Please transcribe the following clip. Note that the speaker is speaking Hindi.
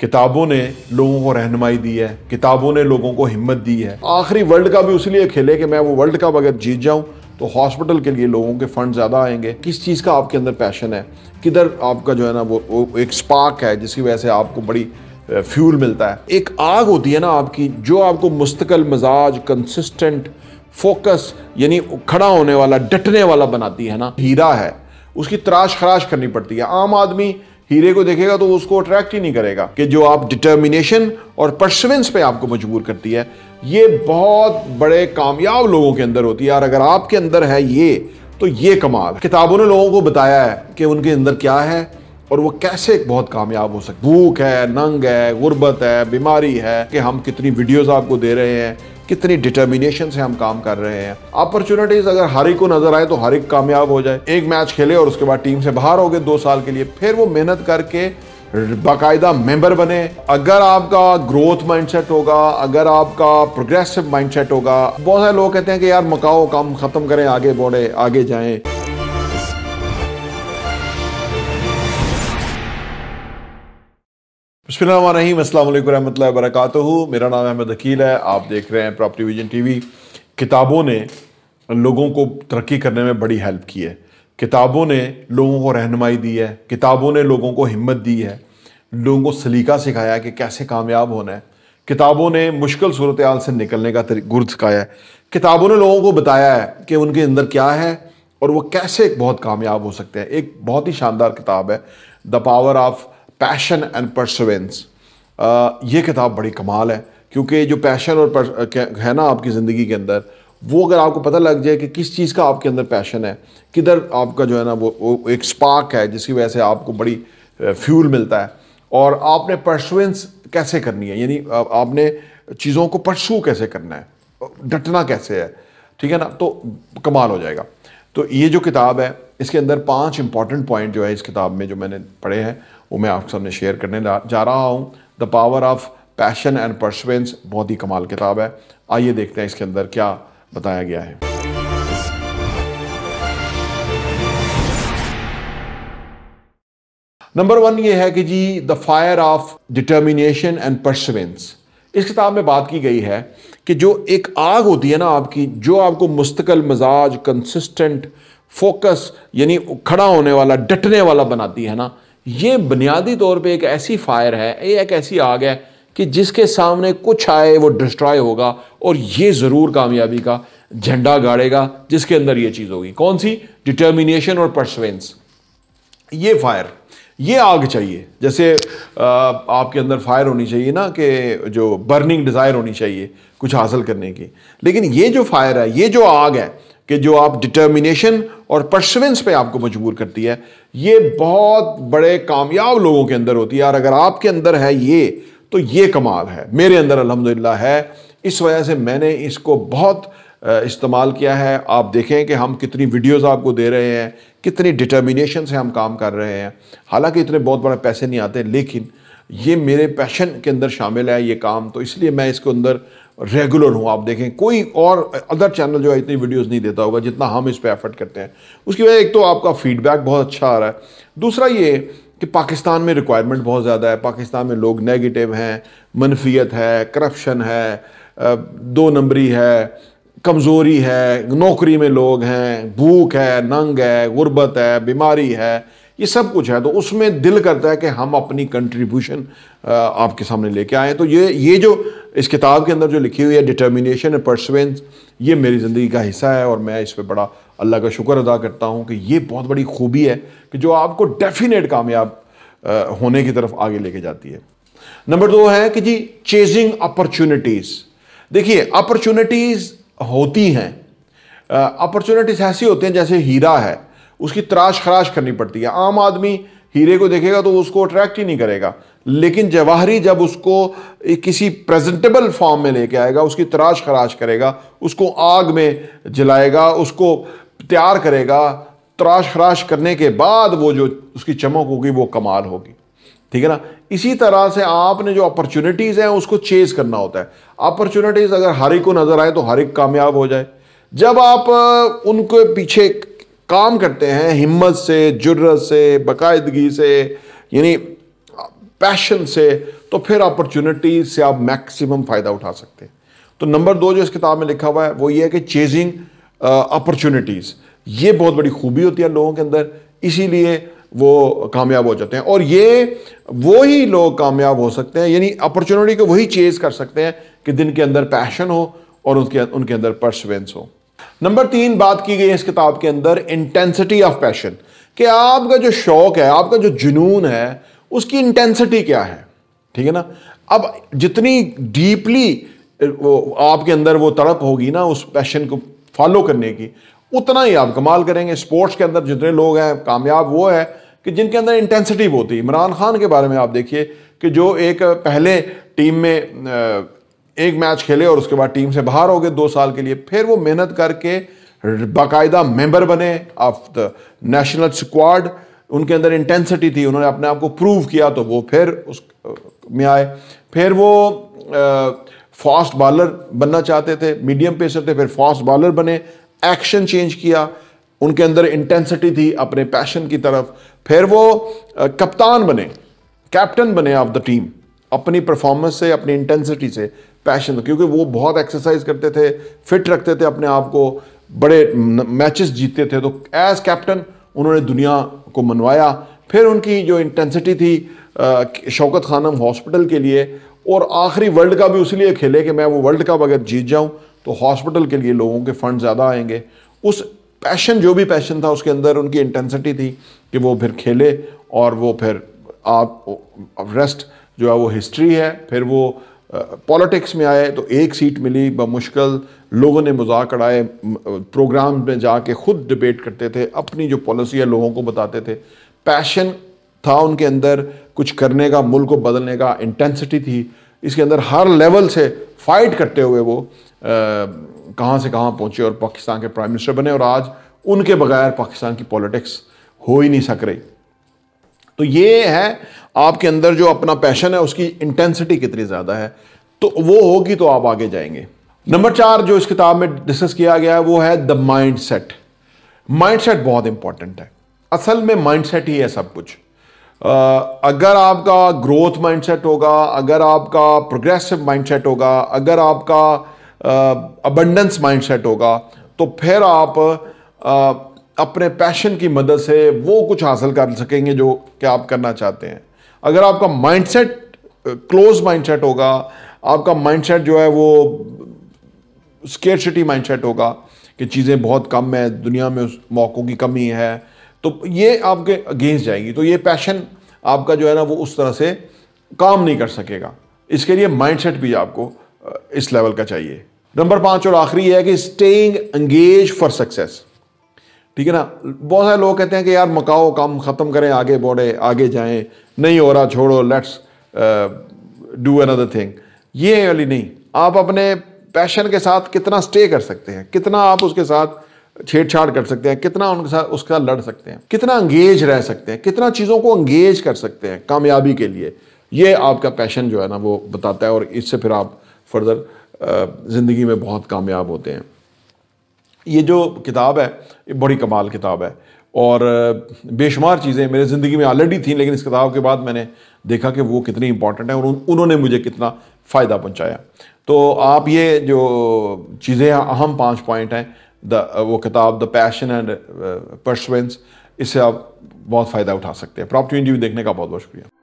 किताबों ने लोगों को रहनुमाई दी है किताबों ने लोगों को हिम्मत दी है आखिरी वर्ल्ड कप भी उसलिए खेले कि मैं वो वर्ल्ड कप अगर जीत जाऊँ तो हॉस्पिटल के लिए लोगों के फंड ज़्यादा आएंगे किस चीज़ का आपके अंदर पैशन है किधर आपका जो है ना वो, वो एक स्पार्क है जिसकी वजह से आपको बड़ी फ्यूल मिलता है एक आग होती है ना आपकी जो आपको मुस्तकल मजाज कंसिस्टेंट फोकस यानी खड़ा होने वाला डटने वाला बनाती है ना हीरा है उसकी तराश खराश करनी पड़ती है आम आदमी हीरे को देखेगा तो उसको अट्रैक्ट ही नहीं करेगा कि जो आप डिटर्मिनेशन और परसवेंस पे आपको मजबूर करती है ये बहुत बड़े कामयाब लोगों के अंदर होती है और अगर आपके अंदर है ये तो ये कमाल किताबों ने लोगों को बताया है कि उनके अंदर क्या है और वो कैसे बहुत कामयाब हो सकते भूख है नंग है गुर्बत है बीमारी है कि हम कितनी वीडियोस आपको दे रहे हैं कितनी डिटर्मिनेशन से हम काम कर रहे हैं अपॉर्चुनिटीज अगर हर एक को नजर आए तो हर एक कामयाब हो जाए एक मैच खेले और उसके बाद टीम से बाहर हो गए दो साल के लिए फिर वो मेहनत करके बाकायदा मेंबर बने अगर आपका ग्रोथ माइंडसेट होगा अगर आपका प्रोग्रेसिव माइंडसेट होगा बहुत सारे लोग कहते हैं कि यार मकाओ काम खत्म करें आगे बढ़े आगे जाएं बसमिल अल्लाम वरक मेरा नाम अहमद अकील है आप देख रहे हैं प्रॉपर्टी विजन टीवी किताबों ने लोगों को तरक्की करने में बड़ी हेल्प की है किताबों ने लोगों को रहनमाई दी है किताबों ने लोगों को हिम्मत दी है लोगों को सलीका सिखाया कि कैसे कामयाब होना है किताबों ने मुश्किल सूरत हाल से निकलने का गुर सिखाया है किताबों ने लोगों को बताया है कि उनके अंदर क्या है और वो कैसे बहुत कामयाब हो सकते हैं एक बहुत ही शानदार किताब है the power of passion and perseverance ये किताब बड़ी कमाल है क्योंकि जो पैशन और है ना आपकी ज़िंदगी के अंदर वो अगर आपको पता लग जाए कि किस चीज़ का आपके अंदर पैशन है किधर आपका जो है ना वो, वो एक स्पार्क है जिसकी वजह से आपको बड़ी फ्यूल uh, मिलता है और आपने परसुएंस कैसे करनी है यानी uh, आपने चीज़ों को परसू कैसे करना है डटना कैसे है ठीक है ना तो कमाल हो जाएगा तो ये जो किताब है इसके अंदर पांच इंपॉर्टेंट पॉइंट जो है इस किताब में जो मैंने पढ़े हैं वो मैं आप सामने शेयर करने जा रहा हूँ the power of passion and perseverance बहुत ही कमाल किताब है आइए देखते हैं इसके अंदर क्या बताया गया है नंबर वन ये है कि जी the fire of determination and perseverance इस किताब में बात की गई है कि जो एक आग होती है ना आपकी जो आपको मुस्तकिल मजाज कंसिस्टेंट फोकस यानी खड़ा होने वाला डटने वाला बनाती है ना ये बुनियादी तौर पे एक ऐसी फायर है ये एक ऐसी आग है कि जिसके सामने कुछ आए वो डिस्ट्रॉय होगा और ये ज़रूर कामयाबी का झंडा गाड़ेगा जिसके अंदर ये चीज़ होगी कौन सी डिटर्मिनेशन और परसवेंस ये फायर ये आग चाहिए जैसे आपके अंदर फायर होनी चाहिए ना कि जो बर्निंग डिज़ायर होनी चाहिए कुछ हासिल करने की लेकिन ये जो फायर है ये जो आग है कि जो आप डिटर्मिनेशन और परसवेंस पे आपको मजबूर करती है ये बहुत बड़े कामयाब लोगों के अंदर होती है और अगर आपके अंदर है ये तो ये कमाल है मेरे अंदर अलहमदिल्ला है इस वजह से मैंने इसको बहुत इस्तेमाल किया है आप देखें कि हम कितनी वीडियोस आपको दे रहे हैं कितनी डिटर्मिनेशन से हम काम कर रहे हैं हालांकि इतने बहुत बड़े पैसे नहीं आते लेकिन ये मेरे पैशन के अंदर शामिल है ये काम तो इसलिए मैं इसको अंदर रेगुलर हूँ आप देखें कोई और अदर चैनल जो है इतनी वीडियोस नहीं देता होगा जितना हम इस पर एफर्ट करते हैं उसकी वजह एक तो आपका फीडबैक बहुत अच्छा आ रहा है दूसरा ये कि पाकिस्तान में रिक्वायरमेंट बहुत ज़्यादा है पाकिस्तान में लोग नेगेटिव हैं मनफियत है करप्शन है दो नंबरी है कमज़ोरी है नौकरी में लोग हैं भूख है नंग है गुर्बत है बीमारी है ये सब कुछ है तो उसमें दिल करता है कि हम अपनी कंट्रीब्यूशन आपके सामने लेके आए तो ये ये जो इस किताब के अंदर जो लिखी हुई है डिटर्मिनेशन एंड परसवेंस ये मेरी ज़िंदगी का हिस्सा है और मैं इस पर बड़ा अल्लाह का शुक्र अदा करता हूँ कि ये बहुत बड़ी खूबी है कि जो आपको डेफिनेट कामयाब होने की तरफ आगे लेके जाती है नंबर दो है कि जी चेजिंग अपॉर्चुनिटीज़ देखिए अपॉर्चुनिटीज़ होती हैं अपॉर्चुनिटीज़ ऐसी होती हैं जैसे हीरा है उसकी तराश खराश करनी पड़ती है आम आदमी हीरे को देखेगा तो उसको अट्रैक्ट ही नहीं करेगा लेकिन जवाहरी जब उसको किसी प्रेजेंटेबल फॉर्म में लेके आएगा उसकी तराश खराश करेगा उसको आग में जलाएगा उसको तैयार करेगा तराश खराश करने के बाद वो जो उसकी चमक होगी वो कमाल होगी ठीक है ना इसी तरह से आपने जो अपॉर्चुनिटीज़ हैं उसको चेज़ करना होता है अपॉर्चुनिटीज़ अगर हर एक को नज़र आए तो हर एक कामयाब हो जाए जब आप उनके पीछे काम करते हैं हिम्मत से जुर्रत से बाकायदगी से यानी पैशन से तो फिर अपॉर्चुनिटी से आप मैक्सिमम फ़ायदा उठा सकते हैं तो नंबर दो जो इस किताब में लिखा हुआ है वो ये है कि चेजिंग अपॉर्चुनिटीज़ uh, ये बहुत बड़ी खूबी होती है लोगों के अंदर इसीलिए वो कामयाब हो जाते हैं और ये वो ही लोग कामयाब हो सकते हैं यानी अपॉर्चुनिटी को वही चेज़ कर सकते हैं कि दिन के अंदर पैशन हो और उनके उनके अंदर परसवेंस हो नंबर तीन बात की गई है इस किताब के अंदर इंटेंसिटी ऑफ पैशन कि आपका जो शौक है आपका जो जुनून है उसकी इंटेंसिटी क्या है ठीक है ना अब जितनी डीपली वो आपके अंदर वो तड़प होगी ना उस पैशन को फॉलो करने की उतना ही आप कमाल करेंगे स्पोर्ट्स के अंदर जितने लोग हैं कामयाब वो है कि जिनके अंदर इंटेंसिटी बहुत ही इमरान खान के बारे में आप देखिए कि जो एक पहले टीम में एक मैच खेले और उसके बाद टीम से बाहर हो गए दो साल के लिए फिर वो मेहनत करके बाकायदा मेंबर बने ऑफ द नेशनल स्क्वाड उनके अंदर इंटेंसिटी थी उन्होंने अपने आप को प्रूव किया तो वो फिर उस में आए फिर वो फास्ट बॉलर बनना चाहते थे मीडियम पेसर थे फिर फास्ट बॉलर बने एक्शन चेंज किया उनके अंदर इंटेंसिटी थी अपने पैशन की तरफ फिर वो कप्तान बने कैप्टन बने ऑफ द टीम अपनी परफॉर्मेंस से अपनी इंटेंसिटी से पैशन क्योंकि वो बहुत एक्सरसाइज करते थे फिट रखते थे अपने आप को बड़े मैचेस जीतते थे तो एज कैप्टन उन्होंने दुनिया को मनवाया फिर उनकी जो इंटेंसिटी थी शौकत खानम हॉस्पिटल के लिए और आखिरी वर्ल्ड कप भी लिए खेले कि मैं वो वर्ल्ड कप अगर जीत जाऊँ तो हॉस्पिटल के लिए लोगों के फंड ज़्यादा आएंगे उस पैशन जो भी पैशन था उसके अंदर उनकी इंटेंसिटी थी कि वो फिर खेले और वो फिर आप रेस्ट जो है वो हिस्ट्री है फिर वो पॉलिटिक्स में आए तो एक सीट मिली बमुश्किल लोगों ने मजाक अड़ाए प्रोग्राम में जाके खुद डिबेट करते थे अपनी जो पॉलिसी है लोगों को बताते थे पैशन था उनके अंदर कुछ करने का मुल्क को बदलने का इंटेंसिटी थी इसके अंदर हर लेवल से फाइट करते हुए वो कहाँ से कहाँ पहुँचे और पाकिस्तान के प्राइम मिनिस्टर बने और आज उनके बगैर पाकिस्तान की पॉलिटिक्स हो ही नहीं सक रही तो ये है आपके अंदर जो अपना पैशन है उसकी इंटेंसिटी कितनी ज़्यादा है तो वो होगी तो आप आगे जाएंगे नंबर चार जो इस किताब में डिस्कस किया गया है वो है the mindset mindset बहुत इंपॉर्टेंट है असल में माइंड सेट ही है सब कुछ अगर आपका ग्रोथ माइंड सेट होगा अगर आपका प्रोग्रेसिव माइंड सेट होगा अगर आपका अबंडेंस माइंड सेट होगा तो फिर आप आ, अपने पैशन की मदद से वो कुछ हासिल कर सकेंगे जो कि आप करना चाहते हैं अगर आपका माइंडसेट क्लोज माइंडसेट होगा आपका माइंडसेट जो है वो स्केयर सिटी माइंडसेट होगा कि चीज़ें बहुत कम है दुनिया में उस मौक़ों की कमी है तो ये आपके अगेंस्ट जाएगी तो ये पैशन आपका जो है ना वो उस तरह से काम नहीं कर सकेगा इसके लिए माइंडसेट भी आपको इस लेवल का चाहिए नंबर पाँच और आखिरी है कि स्टेइंग एंगेज फॉर सक्सेस ठीक है ना बहुत सारे लोग कहते हैं कि यार मकाओ काम ख़त्म करें आगे बढ़े आगे जाएं नहीं हो रहा छोड़ो लेट्स डू अनदर थिंग ये वाली नहीं आप अपने पैशन के साथ कितना स्टे कर सकते हैं कितना आप उसके साथ छेड़छाड़ कर सकते हैं कितना उनके साथ उसका लड़ सकते हैं कितना अंगेज रह सकते हैं कितना चीज़ों को अंगेज कर सकते हैं कामयाबी के लिए ये आपका पैशन जो है ना वो बताता है और इससे फिर आप फर्दर uh, ज़िंदगी में बहुत कामयाब होते हैं ये जो किताब है ये बड़ी कमाल किताब है और बेशुमार चीज़ें मेरे ज़िंदगी में ऑलरेडी थी लेकिन इस किताब के बाद मैंने देखा कि वो कितनी इंपॉर्टेंट है और उन्होंने मुझे कितना फ़ायदा पहुँचाया तो आप ये जो चीज़ें अहम पाँच पॉइंट हैं द वो किताब द पैशन एंड परसुएंस इससे आप बहुत फ़ायदा उठा सकते हैं प्रॉपर्टी इंटरव्यू देखने का बहुत बहुत शुक्रिया